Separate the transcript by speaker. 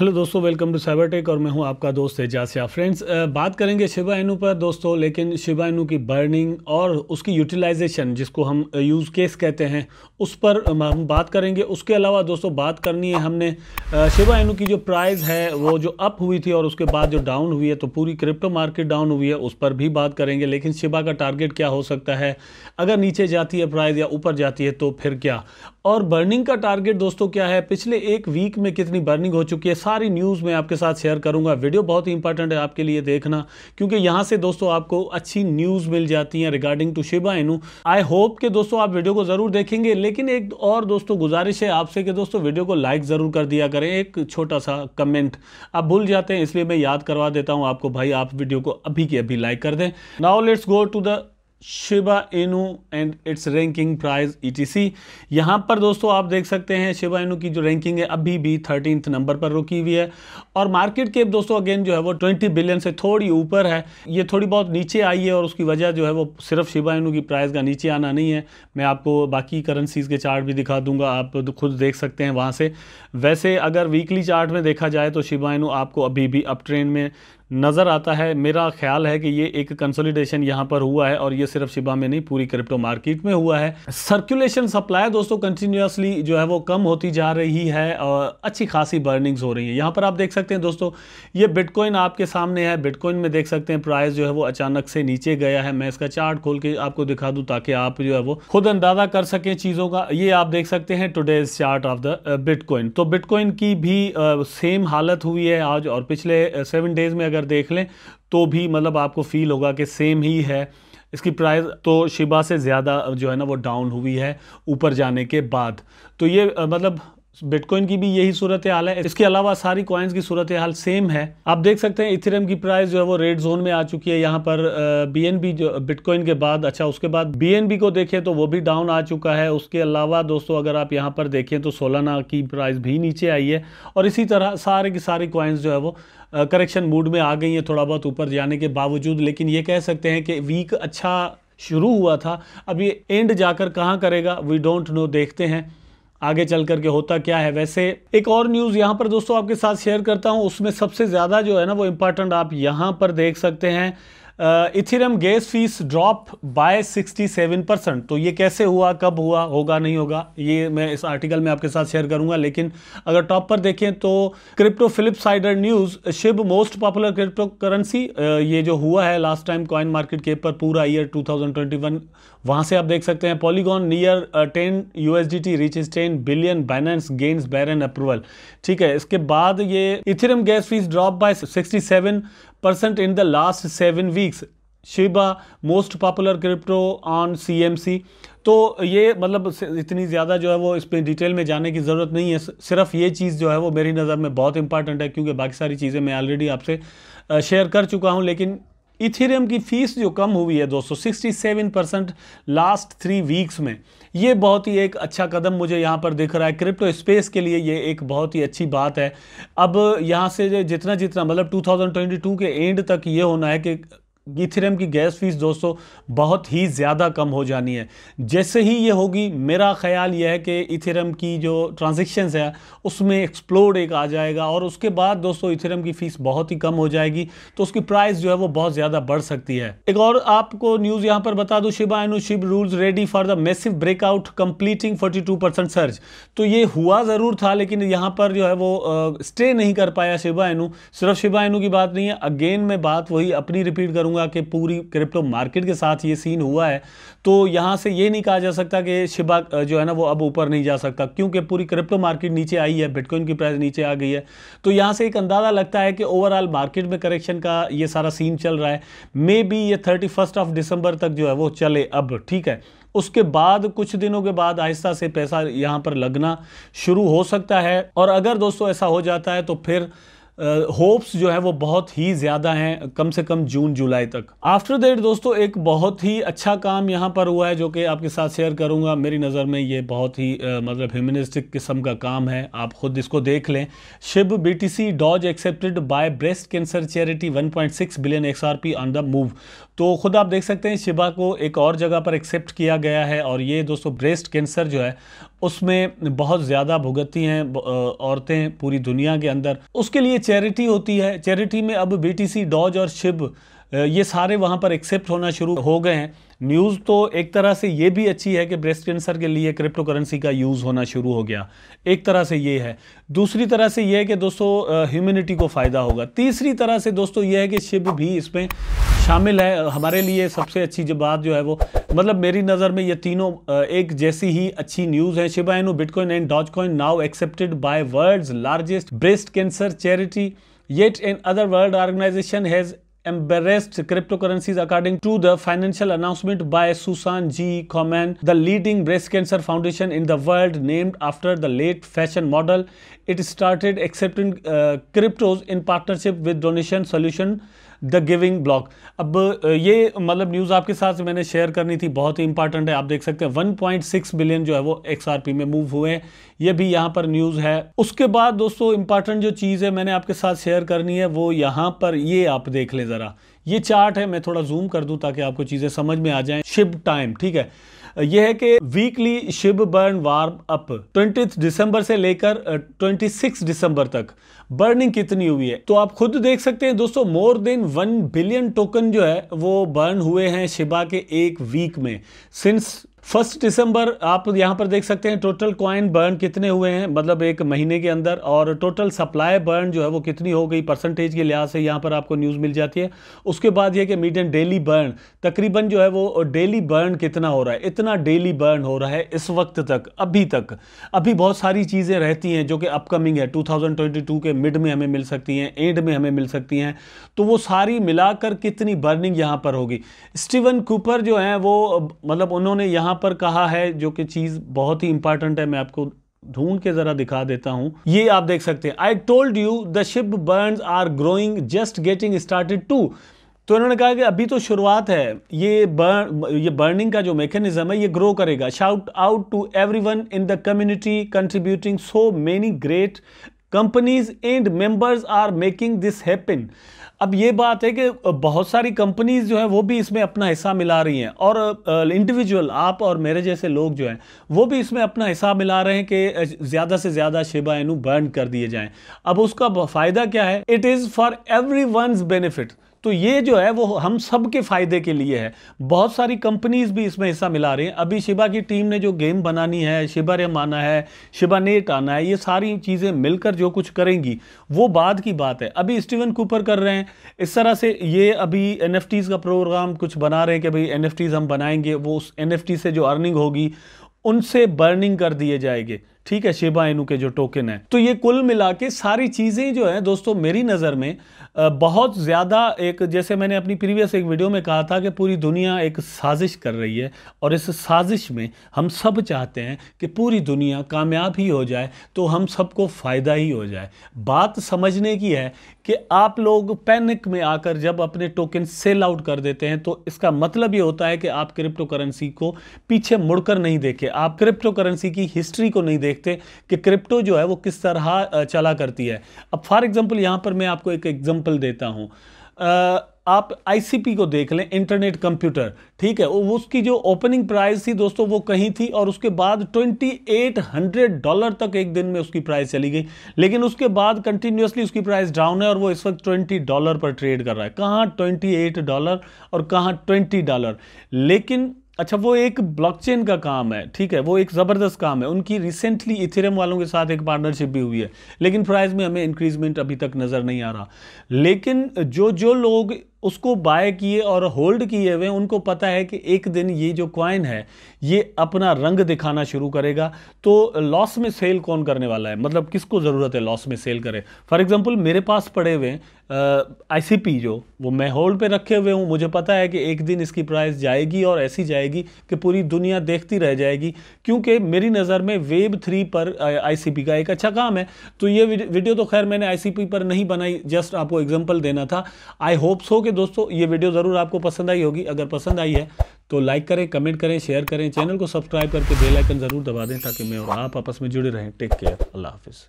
Speaker 1: Hello दोस्तों welcome to cyber tech और मैं हूं आपका दोस्त एजासिया फ्रेंड्स बात करेंगे शिवा एनु पर दोस्तों लेकिन शिवा एनु की बर्निंग और उसकी यूटिलाइजेशन जिसको हम यूज़ केस कहते हैं उस पर हम बात करेंगे उसके अलावा दोस्तों बात करनी है हमने शिवा एनु की जो प्राइस है वो जो अप हुई थी और उसके बाद जो डाउन हुई है तो पूरी क्रिप्टो मार्केट डाउन हुई है उस पर भी बात करेंगे लेकिन शिवा का टारगेट क्या हो सकता है अगर नीचे जाती है प्राइज़ या ऊपर जाती है तो फिर क्या और बर्निंग का टारगेट दोस्तों क्या है पिछले एक वीक में कितनी बर्निंग हो चुकी है सारी न्यूज़ मैं आपके साथ शेयर करूंगा वीडियो बहुत ही इंपॉर्टेंट है आपके लिए देखना क्योंकि यहां से दोस्तों आपको अच्छी न्यूज़ मिल जाती है regarding to Shiba Inu I hope कि दोस्तों आप वीडियो को ज़रूर देखेंगे लेकिन एक और दोस्तों गुजारिश है आपसे कि दोस्तों वीडियो को लाइक ज़रूर कर दिया करें एक छोटा सा कमेंट आप भूल जाते हैं इसलिए मैं याद करवा देता हूँ आपको भाई आप वीडियो को अभी के अभी लाइक कर दें now let's go to the Shiba Inu and its ranking prize E T C यहाँ पर दोस्तों आप देख सकते हैं शिबा एनू की जो रैंकिंग है अभी भी थर्टीन नंबर पर रुकी हुई है और मार्केट के दोस्तों अगेन जो है वो 20 बिलियन से थोड़ी ऊपर है ये थोड़ी बहुत नीचे आई है और उसकी वजह जो है वो सिर्फ शिबा एनू की प्राइस का नीचे आना नहीं है मैं आपको बाकी करेंसीज़ के चार्ट भी दिखा दूंगा आप तो खुद देख सकते हैं वहाँ से वैसे अगर वीकली चार्ट में देखा जाए तो शिबा एनू आपको अभी भी अप ट्रेंड में नज़र आता है मेरा ख्याल है कि ये एक कंसोलिडेशन यहाँ पर हुआ है और ये सिर्फ शिबा में नहीं पूरी क्रिप्टो मार्केट में हुआ है सर्कुलेशन सप्लाई दोस्तों कंटिन्यूसली जो है वो कम होती जा रही है और अच्छी खासी बर्निंग्स हो रही है यहाँ पर आप देख सकते हैं दोस्तों ये बिटकॉइन आपके सामने है बिटकॉइन में देख सकते हैं प्राइस जो है वो अचानक से नीचे गया है मैं इसका चार्ट खोल के आपको दिखा दूँ ताकि आप जो है वो खुद अंदाज़ा कर सकें चीज़ों का ये आप देख सकते हैं today's chart of the bitcoin तो बिटकॉइन की भी सेम uh, हालत हुई है आज और पिछले सेवन uh, डेज में अगर अगर देख लें तो भी मतलब आपको फील होगा कि सेम ही है इसकी प्राइस तो शिबा से ज़्यादा जो है ना वो डाउन हुई है ऊपर जाने के बाद तो ये मतलब बिटकॉइन की भी यही सूरत हाल है इसके अलावा सारी कॉइन्स की सूरत हाल सेम है आप देख सकते हैं इथेरियम की प्राइस जो है वो रेड जोन में आ चुकी है यहाँ पर बीएनबी जो बिटकॉइन के बाद अच्छा उसके बाद बीएनबी को देखें तो वो भी डाउन आ चुका है उसके अलावा दोस्तों अगर आप यहाँ पर देखें तो सोलाना की प्राइस भी नीचे आई है और इसी तरह सारे की सारी कॉइन्स जो है वो करेक्शन मूड में आ गई हैं थोड़ा बहुत ऊपर जाने के बावजूद लेकिन ये कह सकते हैं कि वीक अच्छा शुरू हुआ था अब ये एंड जाकर कहाँ करेगा वी डोंट नो देखते हैं आगे चल करके होता क्या है वैसे एक और न्यूज़ यहाँ पर दोस्तों आपके साथ शेयर करता हूँ उसमें सबसे ज़्यादा जो है ना वो इंपॉर्टेंट आप यहाँ पर देख सकते हैं Ethereum gas fees drop by 67 percent तो ये कैसे हुआ कब हुआ होगा नहीं होगा ये मैं इस आर्टिकल में आपके साथ शेयर करूंगा लेकिन अगर टॉप पर देखें तो crypto Philip cider news Shib most popular crypto currency ये जो हुआ है लास्ट टाइम कॉइन मार्केट के पर पूरा ईयर 2021 वहां से आप देख सकते हैं Polygon near ten U S D T is ten billion balance gains baron approval ठीक है इसके बाद ये Ethereum gas fees drop by sixty seven percent in the last seven weeks Shiba most popular crypto on C तो ये मतलब इतनी ज़्यादा जो है वो इसमें डिटेल में जाने की ज़रूरत नहीं है सिर्फ ये चीज़ जो है वो मेरी नज़र में बहुत इंपॉर्टेंट है क्योंकि बाकी सारी चीज़ें मैं ऑलरेडी आपसे शेयर कर चुका हूँ लेकिन इथेरियम की फीस जो कम हुई है दोस्तों seven percent last three weeks में ये बहुत ही एक अच्छा कदम मुझे यहाँ पर दिख रहा है क्रिप्टो स्पेस के लिए ये एक बहुत ही अच्छी बात है अब यहाँ से जितना जितना मतलब 2022 के एंड तक ये होना है कि इथेरियम की गैस फीस दोस्तों बहुत ही ज़्यादा कम हो जानी है जैसे ही ये होगी मेरा ख्याल यह है कि इथेरियम की जो ट्रांजेक्शन्स है उसमें एक्सप्लोर एक आ जाएगा और उसके बाद दोस्तों इथेरियम की फ़ीस बहुत ही कम हो जाएगी तो उसकी प्राइस जो है वो बहुत ज़्यादा बढ़ सकती है एक और आपको न्यूज़ यहाँ पर बता दूँ Shiba Inu Shib rules ready for the massive breakout completing forty search तो ये हुआ ज़रूर था लेकिन यहाँ पर जो है वो स्टे नहीं कर पाया शिबा एनू सिर्फ शिबा एनू की बात नहीं है अगेन मैं बात वही अपनी रिपीट करूँगा कहूँगा कि पूरी क्रिप्टो मार्केट के साथ ये सीन हुआ है तो यहाँ से ये नहीं कहा जा सकता कि शिबा जो है ना वो अब ऊपर नहीं जा सकता क्योंकि पूरी क्रिप्टो मार्केट नीचे आई है बिटकॉइन की प्राइस नीचे आ गई है तो यहाँ से एक अंदाज़ा लगता है कि ओवरऑल मार्केट में करेक्शन का ये सारा सीन चल रहा है मे बी ये थर्टी ऑफ दिसंबर तक जो है वो चले अब ठीक है उसके बाद कुछ दिनों के बाद आहिस्ता से पैसा यहाँ पर लगना शुरू हो सकता है और अगर दोस्तों ऐसा हो जाता है तो फिर होप्स जो है वो बहुत ही ज़्यादा हैं कम से कम जून जुलाई तक आफ्टर दैट दोस्तों एक बहुत ही अच्छा काम यहाँ पर हुआ है जो कि आपके साथ शेयर करूँगा मेरी नज़र में ये बहुत ही आ, मतलब ह्यूमनिस्टिक किस्म का काम है आप खुद इसको देख लें Shib B T C Doge accepted by breast cancer charity 1.6 billion X R P on the move तो खुद आप देख सकते हैं शिबा को एक और जगह पर एक्सेप्ट किया गया है और ये दोस्तों ब्रेस्ट कैंसर जो है उसमें बहुत ज़्यादा भुगतती हैं औरतें पूरी दुनिया के अंदर उसके लिए चैरिटी होती है चैरिटी में अब बीटीसी डॉज और शिब ये सारे वहाँ पर एक्सेप्ट होना शुरू हो गए हैं न्यूज़ तो एक तरह से ये भी अच्छी है कि ब्रेस्ट कैंसर के लिए क्रिप्टो करेंसी का यूज़ होना शुरू हो गया एक तरह से ये है दूसरी तरह से ये है कि दोस्तों ह्यूमिनिटी को फ़ायदा होगा तीसरी तरह से दोस्तों ये है कि शिव भी इसमें शामिल है हमारे लिए सबसे अच्छी जो बात जो है वो मतलब मेरी नज़र में ये तीनों एक जैसी ही अच्छी न्यूज़ है Shiba Inu bitcoin and Doge coin now accepted by world largest breast cancer charity yet and other world organisation has embarrassed cryptocurrencies according to the financial announcement by Susan G. Komen, the leading breast cancer foundation in the world named after the late fashion model. It started accepting uh, cryptos in partnership with donation solution the giving block अब ये मतलब news आपके साथ मैंने share करनी थी बहुत ही important है आप देख सकते हैं 1.6 बिलियन जो है वो एक्सआरपी में मूव हुए हैं ये भी यहाँ पर न्यूज़ है उसके बाद दोस्तों इंपॉर्टेंट जो चीज़ है मैंने आपके साथ शेयर करनी है वो यहाँ पर ये आप देख लें ज़रा ये चार्ट है मैं थोड़ा जूम कर दूँ ताकि आपको चीज़ें समझ में आ जाएँ शिप टाइम ठीक है यह है कि weekly Shib burn warm up twenty December से लेकर ट्वेंटी सिक्स दिसंबर तक बर्निंग कितनी हुई है तो आप खुद देख सकते हैं दोस्तों more than one billion token जो है वो बर्न हुए हैं शिबा के एक वीक में सिंस फर्स्ट दिसंबर आप यहाँ पर देख सकते हैं टोटल क्वाइन बर्न कितने हुए हैं मतलब एक महीने के अंदर और टोटल सप्लाई बर्न जो है वो कितनी हो गई परसेंटेज के लिहाज से यहाँ पर आपको न्यूज़ मिल जाती है उसके बाद ये कि मीडियम डेली बर्न तकरीबन जो है वो डेली बर्न कितना हो रहा है इतना डेली बर्न हो रहा है इस वक्त तक अभी तक अभी बहुत सारी चीज़ें रहती हैं जो कि अपकमिंग है टू के मिड में हमें मिल सकती हैं एंड में हमें मिल सकती हैं तो वो सारी मिलाकर कितनी बर्निंग यहाँ पर होगी स्टीवन कूपर जो हैं वो मतलब उन्होंने यहाँ पर कहा है जो कि चीज़ बहुत ही इंपॉर्टेंट है मैं आपको ढूंढ के जरा दिखा देता हूं ये आप देख सकते हैं I told you the Shib burn are growing just getting started too तो उन्होंने कहा कि अभी तो शुरुआत है ये बर्न ये बर्निंग का जो मेकेनिज्म है ये ग्रो करेगा shout out to everyone in the community contributing so many great companies and members are making this happen अब ये बात है कि बहुत सारी कंपनीज जो हैं वो भी इसमें अपना हिस्सा मिला रही हैं और इंडिविजुअल आप और मेरे जैसे लोग जो हैं वो भी इसमें अपना हिस्सा मिला रहे हैं कि ज़्यादा से ज़्यादा शिबा इनू बर्न कर दिए जाएं अब उसका फ़ायदा क्या है it is for every benefit तो ये जो है वो हम सब के फ़ायदे के लिए है बहुत सारी कंपनीज भी इसमें हिस्सा मिला रही हैं अभी शिबा की टीम ने जो गेम बनानी है शिबा रेम आना है शिबा नेट आना है ये सारी चीज़ें मिलकर जो कुछ करेंगी वो बाद की बात है अभी स्टीवन कूपर कर रहे हैं इस तरह से ये अभी एन का प्रोग्राम कुछ बना रहे हैं कि भाई एन हम बनाएंगे वो उस एन से जो अर्निंग होगी उनसे बर्निंग कर दिए जाएंगे ठीक है शेबा इनू के जो टोकन है तो ये कुल मिला के सारी चीज़ें जो हैं दोस्तों मेरी नज़र में बहुत ज़्यादा एक जैसे मैंने अपनी प्रीवियस एक वीडियो में कहा था कि पूरी दुनिया एक साजिश कर रही है और इस साजिश में हम सब चाहते हैं कि पूरी दुनिया कामयाब ही हो जाए तो हम सबको फ़ायदा ही हो जाए बात समझने की है कि आप लोग पैनिक में आकर जब अपने टोकन सेल आउट कर देते हैं तो इसका मतलब ये होता है कि आप क्रिप्टो करेंसी को पीछे मुड़कर नहीं देखे आप क्रिप्टो करेंसी की हिस्ट्री को नहीं देख देखते कि क्रिप्टो जो है वो किस तरह चला करती है अब फॉर एग्जांपल यहाँ पर मैं आपको एक एग्जांपल देता हूँ आप आईसीपी को देख लें इंटरनेट कंप्यूटर ठीक है उसकी जो ओपनिंग प्राइस थी दोस्तों वो कहीं थी और उसके बाद 2800 डॉलर तक एक दिन में उसकी प्राइस चली गई लेकिन उसके बाद कंटिन्यूसली उसकी प्राइस डाउन है और वो इस वक्त 20 डॉलर पर ट्रेड कर रहा है कहाँ 28 डॉलर और कहाँ 20 डॉलर लेकिन अच्छा वो एक ब्लॉकचेन का काम है ठीक है वो एक ज़बरदस्त काम है उनकी रिसेंटली इथेरियम वालों के साथ एक पार्टनरशिप भी हुई है लेकिन प्राइस में हमें इंक्रीजमेंट अभी तक नज़र नहीं आ रहा लेकिन जो जो लोग उसको बाय किए और होल्ड किए हुए उनको पता है कि एक दिन ये जो क्वाइन है ये अपना रंग दिखाना शुरू करेगा तो लॉस में सेल कौन करने वाला है मतलब किसको ज़रूरत है लॉस में सेल करे फॉर एग्जाम्पल मेरे पास पड़े हुए आईसीपी जो वो मैं होल्ड पे रखे हुए हूँ मुझे पता है कि एक दिन इसकी प्राइस जाएगी और ऐसी जाएगी कि पूरी दुनिया देखती रह जाएगी क्योंकि मेरी नज़र में वेब थ्री पर आईसीपी का एक अच्छा काम है तो ये वीडियो तो खैर मैंने आईसीपी पर नहीं बनाई जस्ट आपको एग्जाम्पल देना था आई होप सो कि दोस्तों ये वीडियो ज़रूर आपको पसंद आई होगी अगर पसंद आई है तो लाइक करें कमेंट करें शेयर करें चैनल को सब्सक्राइब करके बेलाइकन ज़रूर दबा दें ताकि मैं और आप आपस में जुड़े रहें टेक केयर अल्लाह हाफिज़